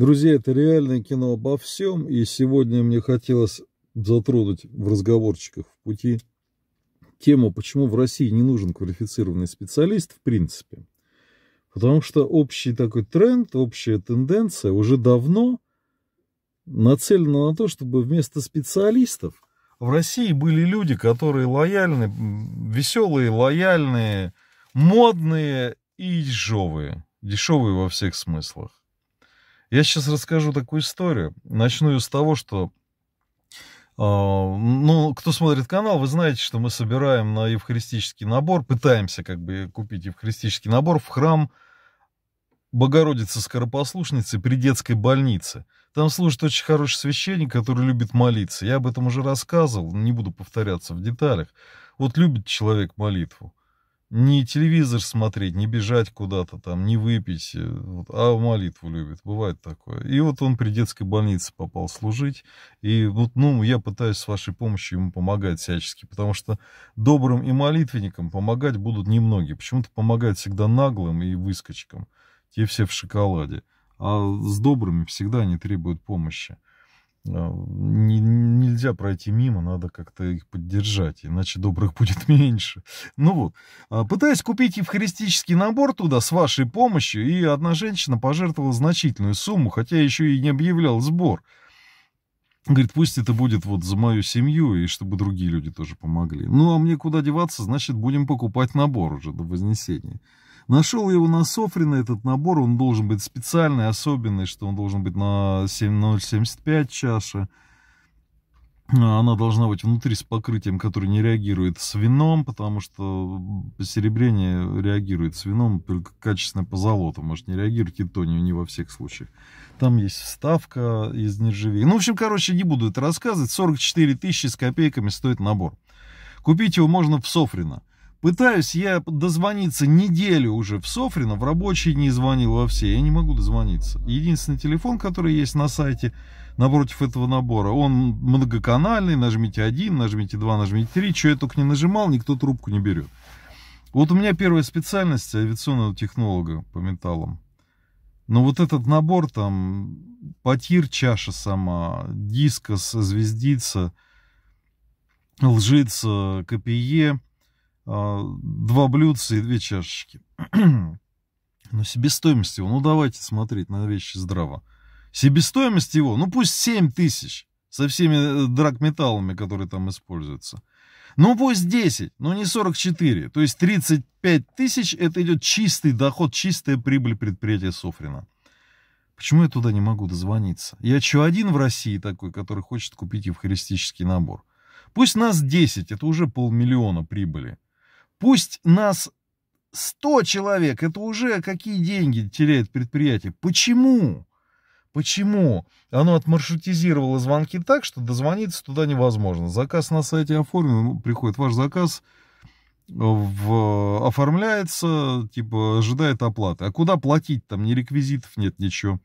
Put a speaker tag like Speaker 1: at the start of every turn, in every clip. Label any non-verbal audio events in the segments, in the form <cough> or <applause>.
Speaker 1: Друзья, это реальное кино обо всем, и сегодня мне хотелось затронуть в разговорчиках в пути тему, почему в России не нужен квалифицированный специалист в принципе. Потому что общий такой тренд, общая тенденция уже давно нацелена на то, чтобы вместо специалистов в России были люди, которые лояльны, веселые, лояльные, модные и дешевые. Дешевые во всех смыслах. Я сейчас расскажу такую историю. Начну я с того, что а, ну, кто смотрит канал, вы знаете, что мы собираем на евхаристический набор, пытаемся как бы купить евхаристический набор в храм Богородицы Скоропослушницы при детской больнице. Там служит очень хороший священник, который любит молиться. Я об этом уже рассказывал, не буду повторяться в деталях. Вот любит человек молитву не телевизор смотреть, не бежать куда-то там, не выпить, э, вот, а молитву любит. Бывает такое. И вот он при детской больнице попал служить. И вот, ну, я пытаюсь с вашей помощью ему помогать всячески, потому что добрым и молитвенникам помогать будут немногие. Почему-то помогают всегда наглым и выскочкам. Те все в шоколаде. А с добрыми всегда они требуют помощи. А, не, нельзя пройти мимо, надо как-то их поддержать, иначе добрых будет <laughs> меньше. Ну вот, а, пытаясь купить евхаристический набор туда с вашей помощью, и одна женщина пожертвовала значительную сумму, хотя еще и не объявлял сбор. Говорит, пусть это будет вот за мою семью, и чтобы другие люди тоже помогли. Ну, а мне куда деваться, значит, будем покупать набор уже до Вознесения. Нашел его на Софрина, этот набор, он должен быть специальный, особенный, что он должен быть на 7075 чаша. А она должна быть внутри с покрытием, которое не реагирует с вином, потому что посеребрение реагирует с вином, только качественное золоту может не реагировать, и то не, не во всех случаях. Там есть вставка из нержавеи. Ну, в общем, короче, не буду это рассказывать. 44 тысячи с копейками стоит набор. Купить его можно в Софрино. Пытаюсь я дозвониться неделю уже в Софрино, в рабочий не звонил во все, я не могу дозвониться. Единственный телефон, который есть на сайте напротив этого набора, он многоканальный, нажмите один, нажмите два, нажмите три. что я только не нажимал, никто трубку не берет. Вот у меня первая специальность авиационного технолога по металлам. Но вот этот набор там, потир чаша сама, дискос, звездица, лжица, копие, Э, два блюдца и две чашечки. <clears throat> Но себестоимость его, ну давайте смотреть на вещи здраво. Себестоимость его, ну пусть 7 тысяч со всеми э, драгметаллами, которые там используются. Ну пусть 10, но не 44. То есть 35 тысяч это идет чистый доход, чистая прибыль предприятия Софрина. Почему я туда не могу дозвониться? Я что, один в России такой, который хочет купить евхаристический набор? Пусть нас 10, это уже полмиллиона прибыли. Пусть нас 100 человек, это уже какие деньги теряет предприятие. Почему? Почему? Оно отмаршрутизировало звонки так, что дозвониться туда невозможно. Заказ на сайте оформлен, ну, приходит ваш заказ, в, оформляется, типа, ожидает оплаты. А куда платить? Там ни реквизитов нет, ничего.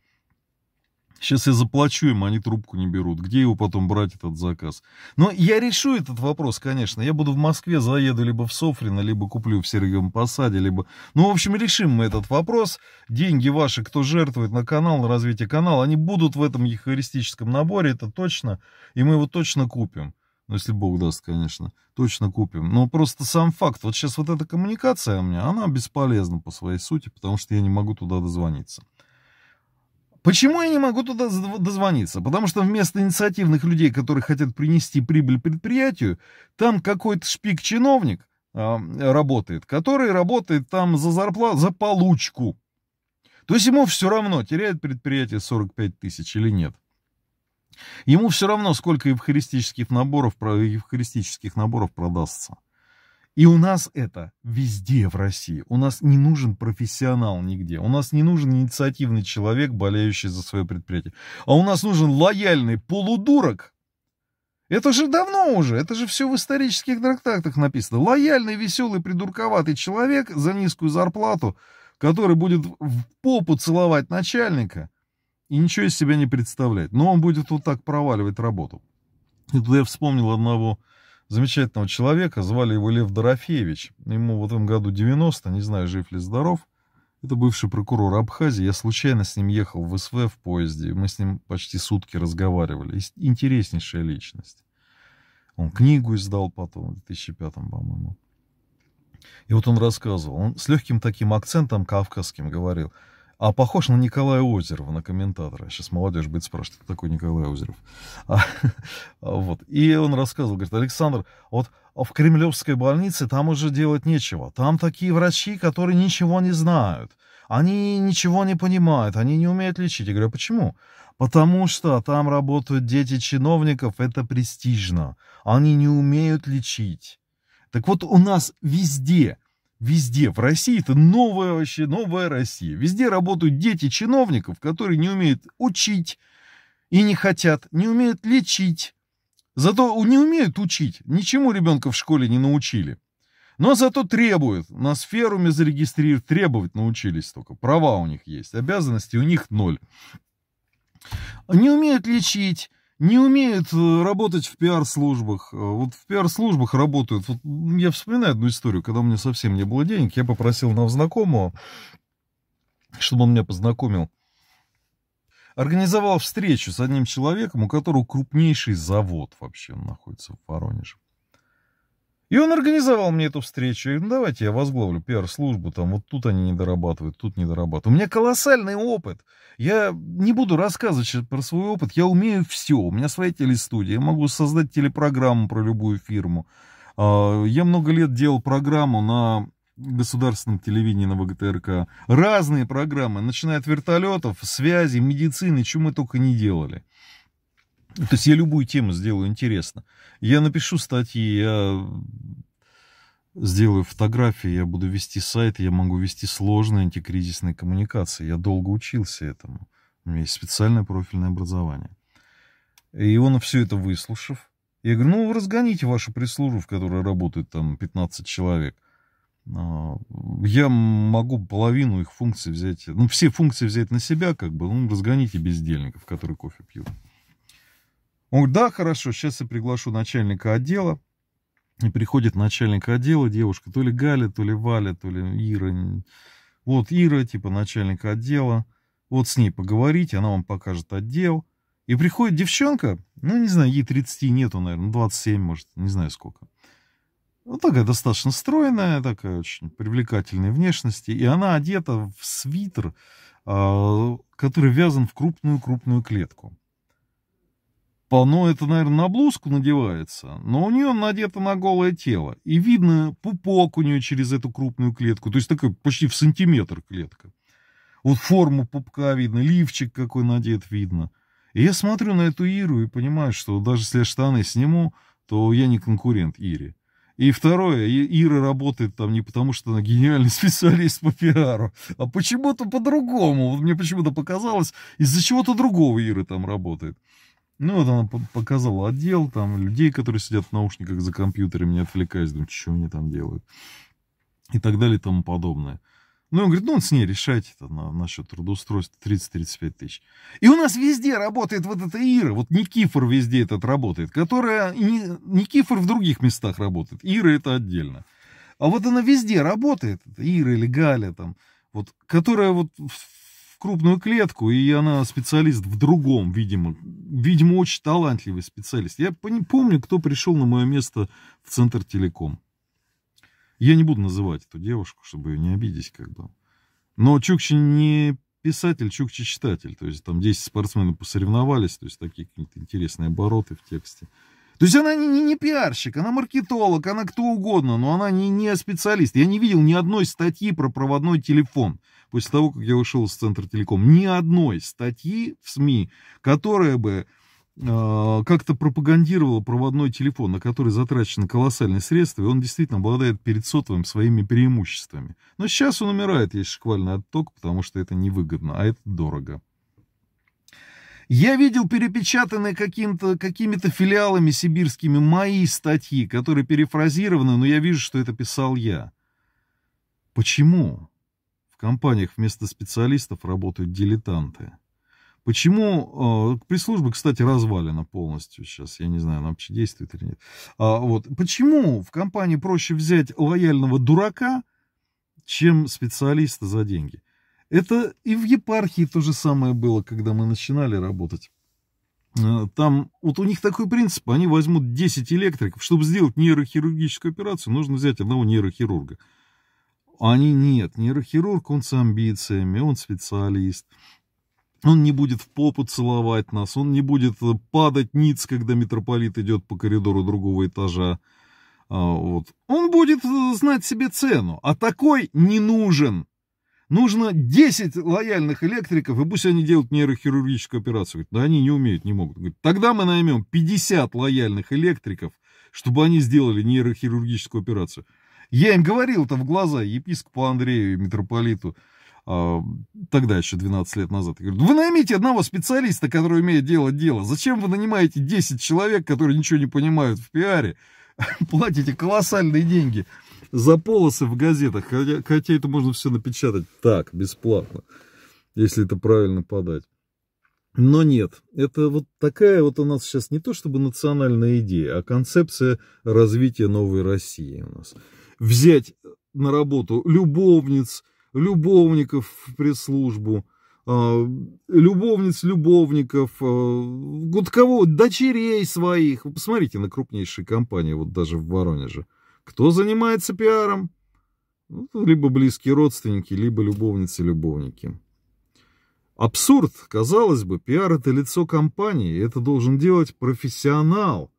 Speaker 1: Сейчас я заплачу им, они трубку не берут. Где его потом брать, этот заказ? Но ну, я решу этот вопрос, конечно. Я буду в Москве, заеду либо в Софрино, либо куплю в Сергиевом Посаде, либо... Ну, в общем, решим мы этот вопрос. Деньги ваши, кто жертвует на канал, на развитие канала, они будут в этом евхаристическом наборе, это точно. И мы его точно купим. Ну, если Бог даст, конечно. Точно купим. Но просто сам факт. Вот сейчас вот эта коммуникация у меня, она бесполезна по своей сути, потому что я не могу туда дозвониться. Почему я не могу туда дозвониться? Потому что вместо инициативных людей, которые хотят принести прибыль предприятию, там какой-то шпик-чиновник э, а, работает, который работает там за зарплату, за получку. То есть ему все равно, теряет предприятие 45 тысяч или нет. Ему все равно, сколько евхаристических наборов, евхаристических наборов продастся. И у нас это везде в России. У нас не нужен профессионал нигде. У нас не нужен инициативный человек, болеющий за свое предприятие. А у нас нужен лояльный полудурок. Это же давно уже, это же все в исторических трактатах написано. Лояльный, веселый, придурковатый человек за низкую зарплату, который будет в попу целовать начальника и ничего из себя не представлять. Но он будет вот так проваливать работу. И тут я вспомнил одного замечательного человека, звали его Лев Дорофеевич, ему в этом году 90, не знаю, жив ли здоров, это бывший прокурор Абхазии, я случайно с ним ехал в СВ в поезде, мы с ним почти сутки разговаривали, интереснейшая личность. Он книгу издал потом, в 2005, по-моему. И вот он рассказывал, он с легким таким акцентом кавказским говорил – а похож на Николая Озерова, на комментатора. Сейчас молодежь будет спрашивать, кто такой Николай Озеров. <laughs> А, вот. И он рассказывал, говорит, Александр, вот в Кремлевской больнице там уже делать нечего. Там такие врачи, которые ничего не знают. Они ничего не понимают, они не умеют лечить. Я говорю, «А почему? Потому что там работают дети чиновников, это престижно. Они не умеют лечить. Так вот у нас везде Везде в России это новая вообще, новая Россия. Везде работают дети чиновников, которые не умеют учить и не хотят, не умеют лечить. Зато не умеют учить, ничему ребенка в школе не научили. Но зато требуют, на сферуме зарегистрировать, требовать научились только. Права у них есть, обязанности у них ноль. Не умеют лечить, не умеют э, работать в пиар-службах. Э, вот в пиар-службах работают. Вот я вспоминаю одну историю, когда у меня совсем не было денег, я попросил на знакомого, чтобы он меня познакомил. Организовал встречу с одним человеком, у которого крупнейший завод вообще находится в Воронеже. И он организовал мне эту встречу. И, ну, давайте я возглавлю пиар-службу, там вот тут они не дорабатывают, тут не дорабатывают. У меня колоссальный опыт. Я не буду рассказывать про свой опыт. Я умею все. У меня своя телестудия. Я могу создать телепрограмму про любую фирму. А, я много лет делал программу на государственном телевидении на ВГТРК. Разные программы, начиная от вертолетов, связи, медицины, чего мы только не делали. То есть я любую тему сделаю интересно. Я напишу статьи, я сделаю фотографии, я буду вести сайт, я могу вести сложные антикризисные коммуникации. Я долго учился этому. У меня есть специальное профильное образование. И он все это выслушав, я говорю, ну, разгоните вашу прислужу, в которой работает там 15 человек. А, я могу половину их функций взять, ну, все функции взять на себя, как бы, ну, разгоните бездельников, которые кофе пьют. Он говорит, да, хорошо, сейчас я приглашу начальника отдела. И приходит начальник отдела, девушка, то ли Галя, то ли Валя, то ли Ира. Вот Ира, типа начальник отдела. Вот с ней поговорите, она вам покажет отдел. И приходит девчонка, ну, не знаю, ей 30 нету, наверное, 27, может, не знаю сколько. Ну, такая достаточно стройная, такая очень привлекательной внешности. И она одета в свитер, а, который вязан в крупную-крупную клетку. Ну, это, наверное, на блузку надевается, но у нее надето на голое тело. И видно пупок у нее через эту крупную клетку. То есть такая почти в сантиметр клетка. Вот форму пупка видно, лифчик какой надет видно. И я смотрю на эту Иру и понимаю, что даже если я штаны сниму, то я не конкурент Ире. И второе, Ира работает там не потому, что она гениальный <laughs> специалист по пиару, а почему-то по-другому. Вот мне почему-то показалось, из-за чего-то другого Ира там работает. Ну, вот она показала отдел, там, людей, которые сидят в наушниках за компьютерами, не отвлекаясь, думаю, что они там делают. И так далее и тому подобное. Ну, он говорит, ну, с ней решайте это на, насчет трудоустройства 30-35 тысяч. И у нас везде работает вот эта Ира, вот Никифор везде этот работает, которая, не Никифор в других местах работает, Ира это отдельно. А вот она везде работает, Ира или Галя там, вот, которая вот в крупную клетку, и она специалист в другом, видимо. Видимо, очень талантливый специалист. Я не помню, кто пришел на мое место в Центр Телеком. Я не буду называть эту девушку, чтобы ее не обидеть как бы. Но Чукчи не писатель, Чукчи читатель. То есть там 10 спортсменов посоревновались, то есть такие какие-то интересные обороты в тексте. То есть она не, не, не пиарщик, она маркетолог, она кто угодно, но она не, не специалист. Я не видел ни одной статьи про проводной телефон после того, как я ушел из Центра Телеком, ни одной статьи в СМИ, которая бы э, как-то пропагандировала проводной телефон, на который затрачены колоссальные средства, и он действительно обладает перед сотовым своими преимуществами. Но сейчас он умирает, есть шквальный отток, потому что это невыгодно, а это дорого. Я видел перепечатанные каким-то, какими-то филиалами сибирскими мои статьи, которые перефразированы, но я вижу, что это писал я. Почему? В компаниях вместо специалистов работают дилетанты. Почему э, пресс-служба, кстати, развалена полностью сейчас, я не знаю, она вообще действует или нет. А, вот. Почему в компании проще взять лояльного дурака, чем специалиста за деньги? Это и в епархии то же самое было, когда мы начинали работать. А, там, вот у них такой принцип, они возьмут 10 электриков, чтобы сделать нейрохирургическую операцию, нужно взять одного нейрохирурга. Они нет, нейрохирург, он с амбициями, он специалист. Он не будет в попу целовать нас, он не будет э, падать ниц, когда митрополит идет по коридору другого этажа. А, вот. Он будет э, знать себе цену, а такой не нужен. Нужно 10 лояльных электриков, и пусть они делают нейрохирургическую операцию. Говорит, да они не умеют, не могут. Говорит, тогда мы наймем 50 лояльных электриков, чтобы они сделали нейрохирургическую операцию. Я им говорил-то в глаза, епископу Андрею и митрополиту, а, тогда еще 12 лет назад. Я говорю, вы наймите одного специалиста, который умеет делать дело. Зачем вы нанимаете 10 человек, которые ничего не понимают в пиаре? <laughs> Платите колоссальные деньги за полосы в газетах, хотя, хотя это можно все напечатать так, бесплатно, если это правильно подать. Но нет, это вот такая вот у нас сейчас не то чтобы национальная идея, а концепция развития новой России у нас взять э, на работу любовниц, любовников в пресс-службу, а, любовниц любовников, а, вот кого, дочерей своих. Вы посмотрите на крупнейшие компании, вот даже в Воронеже. Кто занимается пиаром? Ну, либо близкие родственники, либо любовницы-любовники. Абсурд, казалось бы, пиар это лицо компании, это должен делать профессионал.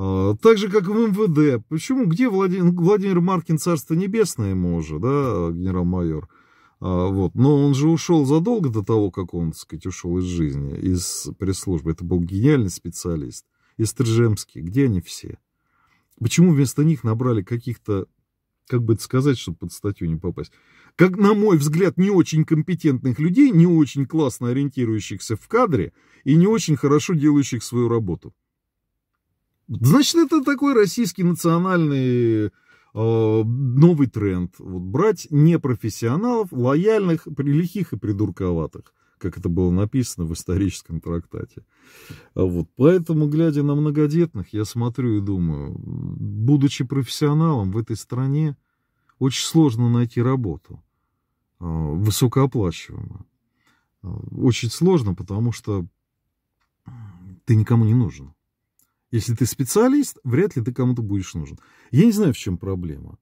Speaker 1: А, так же, как в МВД. Почему? Где Владимир, Владимир Маркин, царство небесное ему уже, да, генерал-майор? А, вот. Но он же ушел задолго до того, как он, так сказать, ушел из жизни, из пресс-службы. Это был гениальный специалист. Из Тржемский. Где они все? Почему вместо них набрали каких-то, как бы это сказать, чтобы под статью не попасть? Как, на мой взгляд, не очень компетентных людей, не очень классно ориентирующихся в кадре и не очень хорошо делающих свою работу. Значит, это такой российский национальный э, новый тренд. Вот брать непрофессионалов, лояльных, прилихих и придурковатых, как это было написано в историческом трактате. А вот. Поэтому, глядя на многодетных, я смотрю и думаю, будучи профессионалом в этой стране, очень сложно найти работу э, высокооплачиваемую. Э, очень сложно, потому что ты никому не нужен. Если ты специалист, вряд ли ты кому-то будешь нужен. Я не знаю, в чем проблема.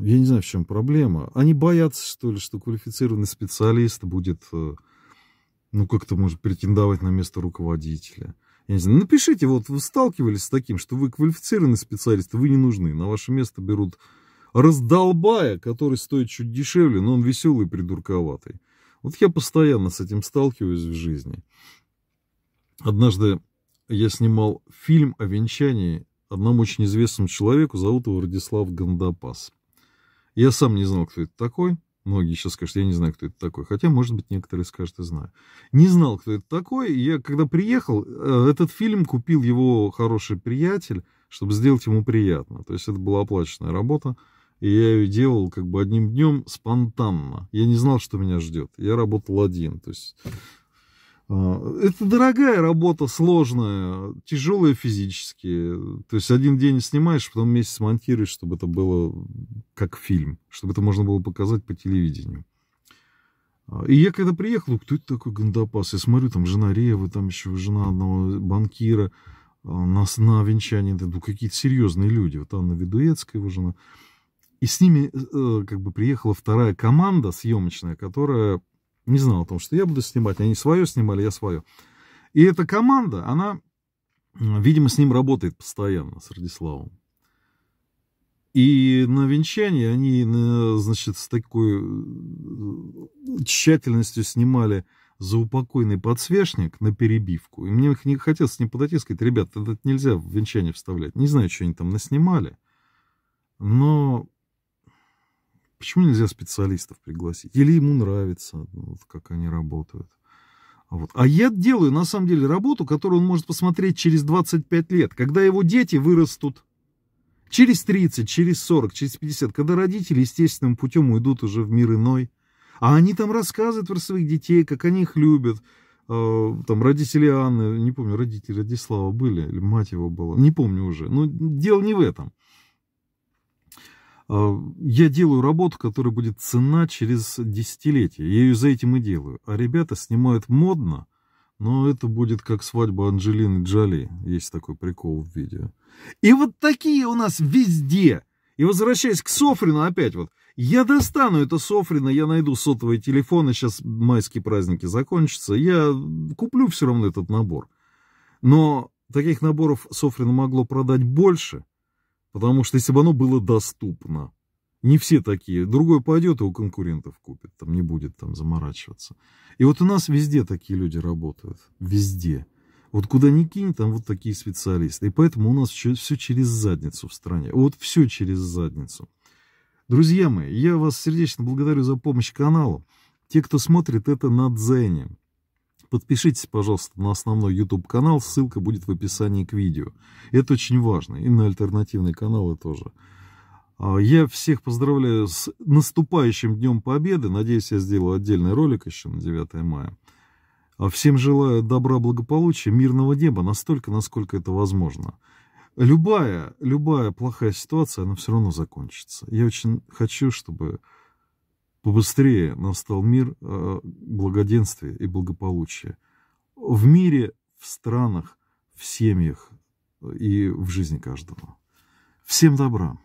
Speaker 1: Я не знаю, в чем проблема. Они боятся, что ли, что квалифицированный специалист будет, э, ну, как-то может претендовать на место руководителя. Я не знаю, напишите, вот вы сталкивались с таким, что вы квалифицированный специалист, вы не нужны. На ваше место берут раздолбая, который стоит чуть дешевле, но он веселый, придурковатый. Вот я постоянно с этим сталкиваюсь в жизни. Однажды я снимал фильм о венчании одному очень известному человеку, зовут его Радислав Гандапас. Я сам не знал, кто это такой. Многие сейчас скажут, я не знаю, кто это такой. Хотя, может быть, некоторые скажут, и знаю. Не знал, кто это такой. Я, когда приехал, э, этот фильм купил его хороший приятель, чтобы сделать ему приятно. То есть это была оплаченная работа. И я ее делал как бы одним днем спонтанно. Я не знал, что меня ждет. Я работал один. То есть Э, это дорогая работа, сложная, тяжелая физически. То есть один день снимаешь, потом месяц монтируешь, чтобы это было как фильм, чтобы это можно было показать по телевидению. А, и я когда приехал, кто это такой Гандапас? Я смотрю, там жена Рева, там еще жена одного банкира, нас на венчании, какие-то серьезные люди. Вот Анна Ведуецкая, его жена. И с ними э, э, как бы приехала вторая команда съемочная, которая не знал о том, что я буду снимать. Они свое снимали, я свое. И эта команда, она, видимо, с ним работает постоянно, с Радиславом. И на венчании они, значит, с такой э, тщательностью снимали заупокойный подсвечник на перебивку. И мне не хотелось с ним подойти и сказать, ребят, это нельзя в венчание вставлять. Не знаю, что они там наснимали. Но Почему нельзя специалистов пригласить? Или ему нравится, вот, как они работают. А вот. А я делаю, на самом деле, работу, которую он может посмотреть через 25 лет, когда его дети вырастут. Через 30, через 40, через 50, когда родители естественным путем уйдут уже в мир иной. А они там рассказывают про своих детей, как они их любят. А, там родители Анны, не помню, родители Радислава были, или мать его была, не помню уже. Но дело не в этом. Э, я делаю работу, которая будет цена через десятилетия. Я ее за этим и делаю. А ребята снимают модно, но это будет как свадьба Анджелины Джоли. Есть такой прикол в видео. И вот такие у нас везде. И возвращаясь к Софрину опять вот. Я достану это Софрина, я найду сотовые телефоны, сейчас майские праздники закончатся, я куплю все равно этот набор. Но таких наборов Софрина могло продать больше – Потому что если бы оно было доступно, не все такие. Другой пойдет и у конкурентов купит, там не будет там заморачиваться. И вот у нас везде такие люди работают, везде. Вот куда ни кинь, там вот такие специалисты. И поэтому у нас все, все через задницу в стране. Вот все через задницу. Друзья мои, я вас сердечно благодарю за помощь каналу. Те, кто смотрит это на Дзене. Подпишитесь, пожалуйста, на основной YouTube-канал, ссылка будет в описании к видео. Это очень важно, и на альтернативные каналы тоже. А, я всех поздравляю с наступающим Днем Победы. Надеюсь, я сделаю отдельный ролик еще на 9 мая. А всем желаю добра, благополучия, мирного неба, настолько, насколько это возможно. Любая, любая плохая ситуация, она все равно закончится. Я очень хочу, чтобы побыстрее настал мир э, благоденствия и благополучия. В мире, в странах, в семьях э, и в жизни каждого. Всем добра!